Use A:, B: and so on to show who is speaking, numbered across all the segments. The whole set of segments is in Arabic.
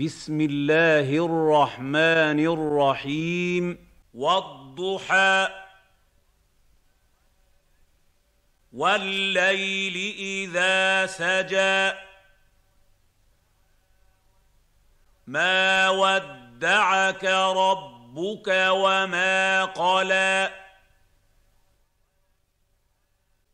A: بسم الله الرحمن الرحيم والضحى والليل اذا سجى ما ودعك ربك وما قلى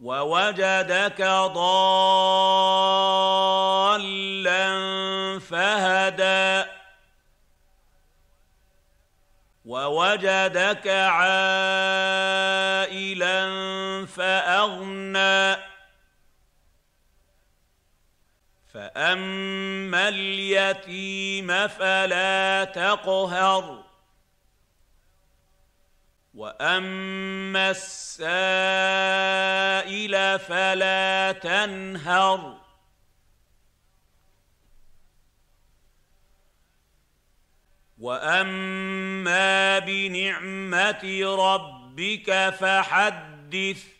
A: ووجدك ضالا فهدى ووجدك عائلا فاغنى فاما اليتيم فلا تقهر واما السائل السبيل فلا تنهر واما بنعمه ربك فحدث